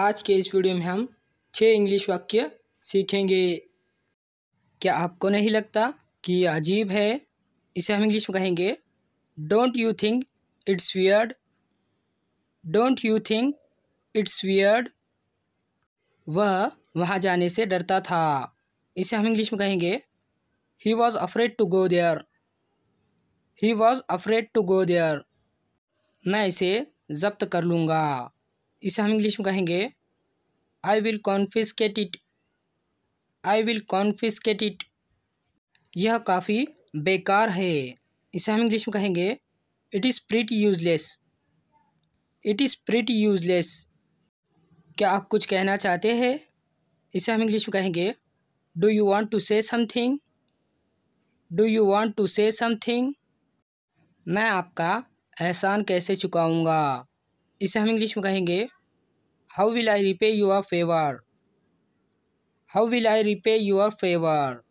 आज के इस वीडियो में हम छः इंग्लिश वाक्य सीखेंगे क्या आपको नहीं लगता कि अजीब है इसे हम इंग्लिश में कहेंगे don't you think it's weird don't you think it's weird वह वहाँ जाने से डरता था इसे हम इंग्लिश में कहेंगे he was afraid to go there he was afraid to go there मैं इसे जब्त कर लूँगा इसे हम इंग्लिश में कहेंगे I will confiscate it I will confiscate it यह काफ़ी बेकार है इसे हम इंग्लिश में कहेंगे it is pretty useless it is pretty useless क्या आप कुछ कहना चाहते हैं इसे हम इंग्लिश में कहेंगे do you want to say something do you want to say something मैं आपका एहसान कैसे चुकाऊंगा इसे हम इंग्लिश में कहेंगे how will I repay your favour how will I repay your favour